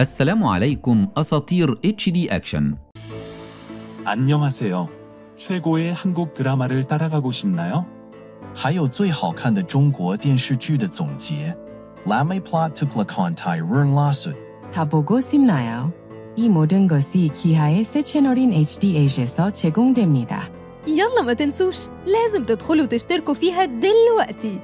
السلام عليكم أساطير اتش دي أكشن 안녕하세요. 최고의 한국 드라마를 따라가고 싶나요? 다 보고 싶나요? 이 모든 것이 기하의 새 채널인 제공됩니다. ما تنسوش لازم تدخلوا فيها دلوقتي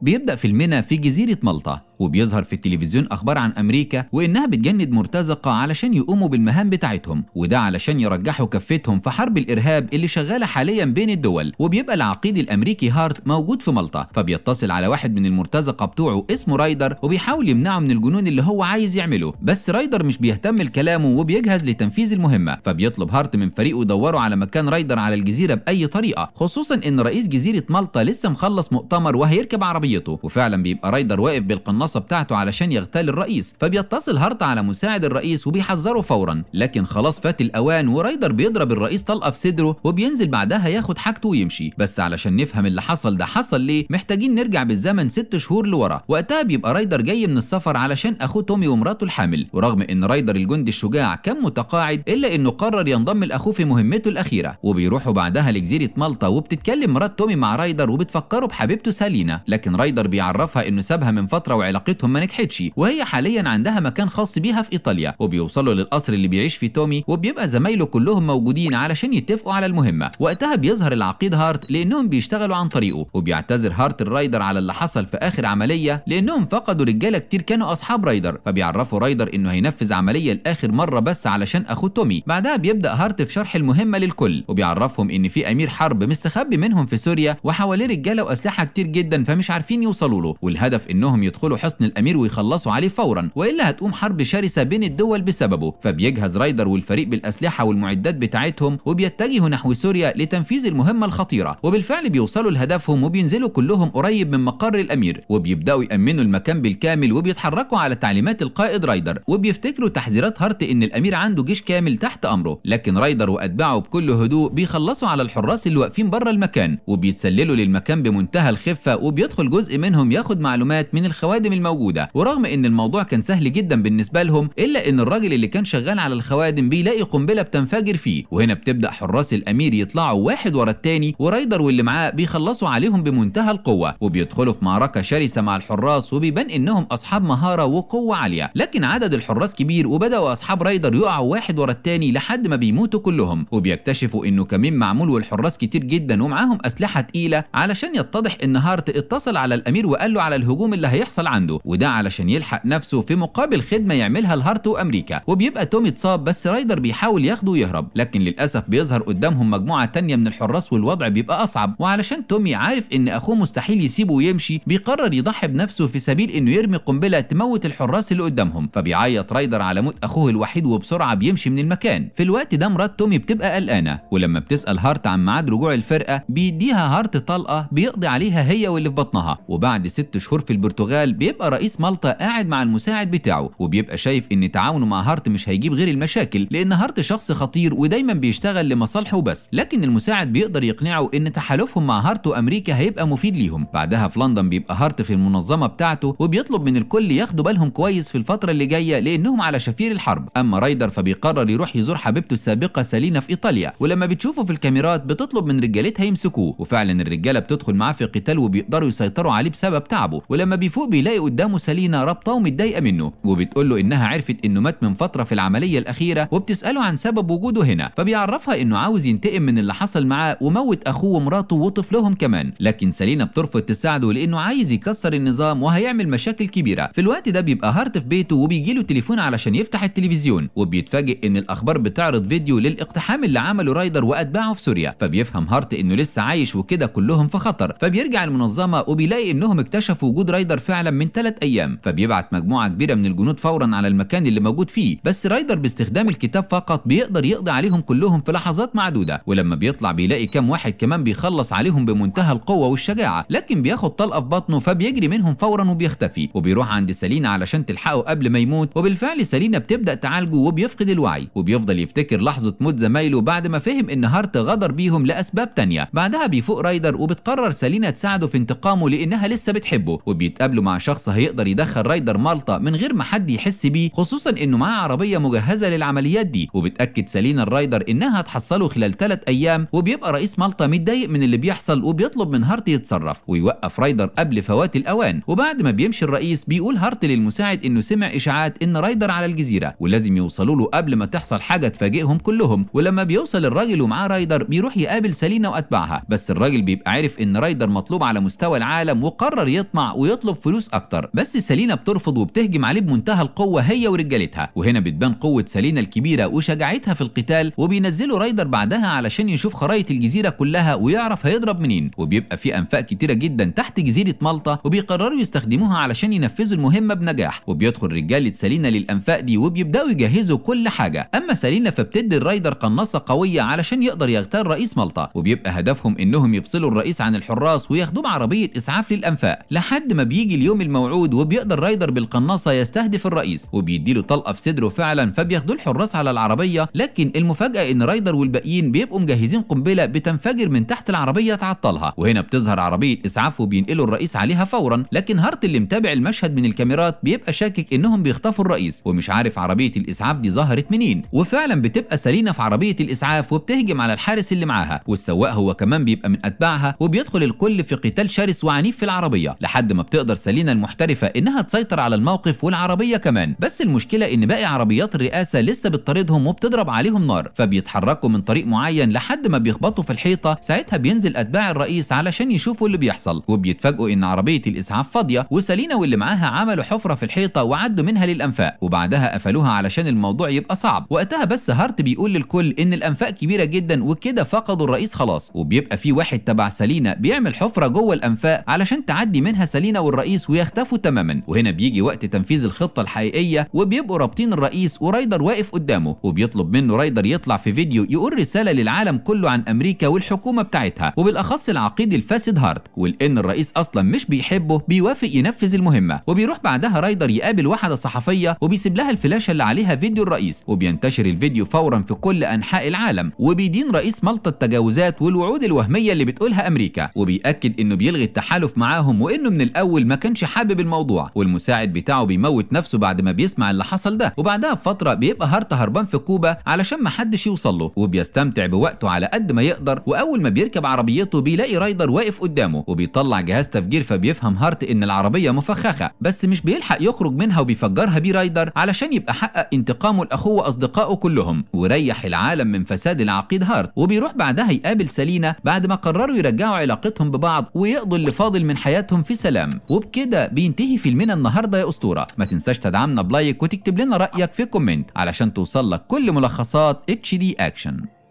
بيبدأ فيلمنا في جزيرة مالطا وبيظهر في التلفزيون أخبار عن أمريكا وإنها بتجند مرتزقة علشان يقوموا بالمهام بتاعتهم وده علشان يرجحوا كفتهم في حرب الإرهاب اللي شغالة حاليا بين الدول وبيبقى العقيد الأمريكي هارت موجود في مالطا فبيتصل على واحد من المرتزقة بتوعه اسمه رايدر وبيحاول يمنعه من الجنون اللي هو عايز يعمله بس رايدر مش بيهتم لكلامه وبيجهز لتنفيذ المهمة فبيطلب هارت من فريقه يدوروا على مكان رايدر على الجزيرة بأي طريقة خصوصا إن رئيس جزيرة مالطا لسه مخلص مؤتمر وهيركب عربيته وفعلا بيبقى رايدر واقف بالقناص الخاصه بتاعته علشان يغتال الرئيس فبيتصل هارت على مساعد الرئيس وبيحذره فورا لكن خلاص فات الأوان ورايدر بيضرب الرئيس طلقة في صدره وبينزل بعدها ياخد حاجته ويمشي بس علشان نفهم اللي حصل ده حصل ليه محتاجين نرجع بالزمن ست شهور لورا وقتها بيبقى رايدر جاي من السفر علشان أخوه تومي ومراته الحامل ورغم إن رايدر الجندي الشجاع كان متقاعد إلا إنه قرر ينضم لأخوه في مهمته الأخيرة وبيروحوا بعدها لجزيرة مالطا وبتتكلم مرات تومي مع رايدر وبتفكره بحبيبته سالينا لكن رايدر بيعرفها إنه سابها من فترة علاقتهم ما نجحتش وهي حاليا عندها مكان خاص بيها في ايطاليا وبيوصلوا للقصر اللي بيعيش فيه تومي وبيبقى زمايله كلهم موجودين علشان يتفقوا على المهمه وقتها بيظهر العقيد هارت لانهم بيشتغلوا عن طريقه وبيعتذر هارت الرايدر على اللي حصل في اخر عمليه لانهم فقدوا رجاله كتير كانوا اصحاب رايدر فبيعرفوا رايدر انه هينفذ عمليه لاخر مره بس علشان اخوه تومي بعدها بيبدا هارت في شرح المهمه للكل وبيعرفهم ان في امير حرب مستخبي منهم في سوريا وحواليه رجاله واسلحه كتير جدا فمش عارفين يوصلوا له والهدف انهم يدخلوا حصن الامير ويخلصوا عليه فورا والا هتقوم حرب شرسه بين الدول بسببه فبيجهز رايدر والفريق بالاسلحه والمعدات بتاعتهم وبيتجهوا نحو سوريا لتنفيذ المهمه الخطيره وبالفعل بيوصلوا لهدفهم وبينزلوا كلهم قريب من مقر الامير وبيبداوا يامنوا المكان بالكامل وبيتحركوا على تعليمات القائد رايدر وبيفتكروا تحذيرات هارت ان الامير عنده جيش كامل تحت امره لكن رايدر واتباعه بكل هدوء بيخلصوا على الحراس اللي واقفين بره المكان وبيتسللوا للمكان بمنتهى الخفه وبيدخل جزء منهم ياخد معلومات من الخوادم الخوادم الموجوده ورغم ان الموضوع كان سهل جدا بالنسبه لهم الا ان الراجل اللي كان شغال على الخوادم بيلاقي قنبله بتنفجر فيه وهنا بتبدا حراس الامير يطلعوا واحد ورا التاني ورايدر واللي معاه بيخلصوا عليهم بمنتهى القوه وبيدخلوا في معركه شرسه مع الحراس وبيبان انهم اصحاب مهاره وقوه عاليه لكن عدد الحراس كبير وبداوا اصحاب رايدر يقعوا واحد ورا التاني لحد ما بيموتوا كلهم وبيكتشفوا انه كمين معمول والحراس كتير جدا ومعاهم اسلحه تقيله علشان يتضح ان هارت اتصل على الامير وقال له على الهجوم اللي هيحصل عنده عنده وده علشان يلحق نفسه في مقابل خدمه يعملها لهارت وامريكا وبيبقى تومي اتصاب بس رايدر بيحاول ياخده ويهرب لكن للاسف بيظهر قدامهم مجموعه تانية من الحراس والوضع بيبقى اصعب وعلشان تومي عارف ان اخوه مستحيل يسيبه ويمشي بيقرر يضحي بنفسه في سبيل انه يرمي قنبله تموت الحراس اللي قدامهم فبيعيط رايدر على موت اخوه الوحيد وبسرعه بيمشي من المكان في الوقت ده مرات تومي بتبقى قلقانه ولما بتسال هارت عن ميعاد رجوع الفرقه بيديها هارت طلقه بيقضي عليها هي واللي في بطنها وبعد ست شهور في البرتغال بيبقى رئيس مالطا قاعد مع المساعد بتاعه وبيبقى شايف ان تعاونه مع هارت مش هيجيب غير المشاكل لان هارت شخص خطير ودايما بيشتغل لمصالحه بس لكن المساعد بيقدر يقنعه ان تحالفهم مع هارت وامريكا هيبقى مفيد ليهم بعدها في لندن بيبقى هارت في المنظمه بتاعته وبيطلب من الكل ياخدوا بالهم كويس في الفتره اللي جايه لانهم على شفير الحرب اما رايدر فبيقرر يروح يزور حبيبته السابقه سالينا في ايطاليا ولما بتشوفه في الكاميرات بتطلب من رجالتها يمسكوه وفعلا الرجاله بتدخل معاه في قتال وبيقدروا يسيطروا عليه بسبب تعبه ولما بيفوق بيلاقي قدامه سلينا رابطه ومتضايقه منه وبتقول له انها عرفت انه مات من فتره في العمليه الاخيره وبتساله عن سبب وجوده هنا فبيعرفها انه عاوز ينتقم من اللي حصل معاه وموت اخوه ومراته وطفلهم كمان لكن سلينا بترفض تساعده لانه عايز يكسر النظام وهيعمل مشاكل كبيره في الوقت ده بيبقى هارت في بيته وبيجي له تليفون علشان يفتح التلفزيون وبيتفاجئ ان الاخبار بتعرض فيديو للاقتحام اللي عمله رايدر واتباعه في سوريا فبيفهم هارت انه لسه عايش وكده كلهم في خطر فبيرجع المنظمه وبيلاقي انهم اكتشفوا وجود رايدر فعلا من ثلاث ايام فبيبعت مجموعه كبيره من الجنود فورا على المكان اللي موجود فيه بس رايدر باستخدام الكتاب فقط بيقدر يقضي عليهم كلهم في لحظات معدوده ولما بيطلع بيلاقي كام واحد كمان بيخلص عليهم بمنتهى القوه والشجاعه لكن بياخد طلقه في بطنه فبيجري منهم فورا وبيختفي وبيروح عند سالينا علشان تلحقه قبل ما يموت وبالفعل سالينا بتبدا تعالجه وبيفقد الوعي وبيفضل يفتكر لحظه موت زمايله بعد ما فهم ان هارت غدر بيهم لاسباب تانية بعدها بيفوق رايدر وبتقرر سالينا تساعده في انتقامه لانها لسه بتحبه وبيتقابلوا مع شخص شخص هيقدر يدخل رايدر مالطا من غير ما حد يحس بيه خصوصا انه معاه عربيه مجهزه للعمليات دي وبتاكد سالينا الرايدر انها هتحصله خلال ثلاث ايام وبيبقى رئيس مالطا متضايق من اللي بيحصل وبيطلب من هارت يتصرف ويوقف رايدر قبل فوات الاوان وبعد ما بيمشي الرئيس بيقول هارت للمساعد انه سمع اشاعات ان رايدر على الجزيره ولازم يوصلوا له قبل ما تحصل حاجه تفاجئهم كلهم ولما بيوصل الراجل ومعاه رايدر بيروح يقابل سالينا واتباعها بس الراجل بيبقى عارف ان رايدر مطلوب على مستوى العالم وقرر يطمع ويطلب فلوس اكتر بس سيلينا بترفض وبتهجم عليه بمنتهى القوه هي ورجالتها وهنا بتبان قوه سيلينا الكبيره وشجاعتها في القتال وبينزلوا رايدر بعدها علشان يشوف خرائط الجزيره كلها ويعرف هيضرب منين وبيبقى في انفاق كتيره جدا تحت جزيره مالطا وبيقرروا يستخدموها علشان ينفذوا المهمه بنجاح وبيدخل رجاله سيلينا للانفاق دي وبيبداوا يجهزوا كل حاجه اما سيلينا فبتدي الرايدر قناصه قويه علشان يقدر يغتال رئيس مالطا وبيبقى هدفهم انهم يفصلوا الرئيس عن الحراس وياخدوه بعربيه اسعاف للانفاق لحد ما بيجي اليوم الموعود وبيقدر رايدر بالقناصه يستهدف الرئيس وبيديله طلقه في صدره فعلا فبياخدوا الحراس على العربيه لكن المفاجاه ان رايدر والباقيين بيبقوا مجهزين قنبله بتنفجر من تحت العربيه تعطلها وهنا بتظهر عربيه اسعاف وبينقلوا الرئيس عليها فورا لكن هارت اللي متابع المشهد من الكاميرات بيبقى شاكك انهم بيخطفوا الرئيس ومش عارف عربيه الاسعاف دي ظهرت منين وفعلا بتبقى سلينا في عربيه الاسعاف وبتهجم على الحارس اللي معاها والسواق هو كمان بيبقى من اتباعها وبيدخل الكل في قتال شرس وعنيف في العربيه لحد ما بتقدر سالينا المحترفة انها تسيطر على الموقف والعربية كمان بس المشكلة ان باقي عربيات الرئاسة لسه بتطاردهم وبتضرب عليهم نار فبيتحركوا من طريق معين لحد ما بيخبطوا في الحيطة ساعتها بينزل اتباع الرئيس علشان يشوفوا اللي بيحصل وبيتفاجئوا ان عربية الاسعاف فاضية وسالينا واللي معاها عملوا حفرة في الحيطة وعدوا منها للانفاق وبعدها قفلوها علشان الموضوع يبقى صعب وقتها بس هارت بيقول للكل ان الانفاق كبيرة جدا وكده فقدوا الرئيس خلاص وبيبقى في واحد تبع سالينا بيعمل حفرة جوه الانفاق علشان تعدي منها سالينا والرئيس ويخ بيختفوا تماما وهنا بيجي وقت تنفيذ الخطه الحقيقيه وبيبقوا رابطين الرئيس ورايدر واقف قدامه وبيطلب منه رايدر يطلع في فيديو يقول رساله للعالم كله عن امريكا والحكومه بتاعتها وبالاخص العقيد الفاسد هارت ولان الرئيس اصلا مش بيحبه بيوافق ينفذ المهمه وبيروح بعدها رايدر يقابل واحده صحفيه وبيسيب لها الفلاشه اللي عليها فيديو الرئيس وبينتشر الفيديو فورا في كل انحاء العالم وبيدين رئيس مالطا التجاوزات والوعود الوهميه اللي بتقولها امريكا وبياكد انه بيلغي التحالف معاهم وانه من الاول ما كانش حد حابب الموضوع والمساعد بتاعه بيموت نفسه بعد ما بيسمع اللي حصل ده وبعدها بفتره بيبقى هارت هربان في كوبا علشان ما حدش يوصل له وبيستمتع بوقته على قد ما يقدر واول ما بيركب عربيته بيلاقي رايدر واقف قدامه وبيطلع جهاز تفجير فبيفهم هارت ان العربيه مفخخه بس مش بيلحق يخرج منها وبيفجرها بيه رايدر علشان يبقى حقق انتقامه لاخوه واصدقائه كلهم وريح العالم من فساد العقيد هارت وبيروح بعدها يقابل سلينا بعد ما قرروا يرجعوا علاقتهم ببعض ويقضوا اللي فاضل من حياتهم في سلام وبكده بينتهي فيلمنا النهارده يا اسطوره ما تنساش تدعمنا بلايك وتكتب لنا رايك في الكومنت علشان توصل لك كل ملخصات اتش دي اكشن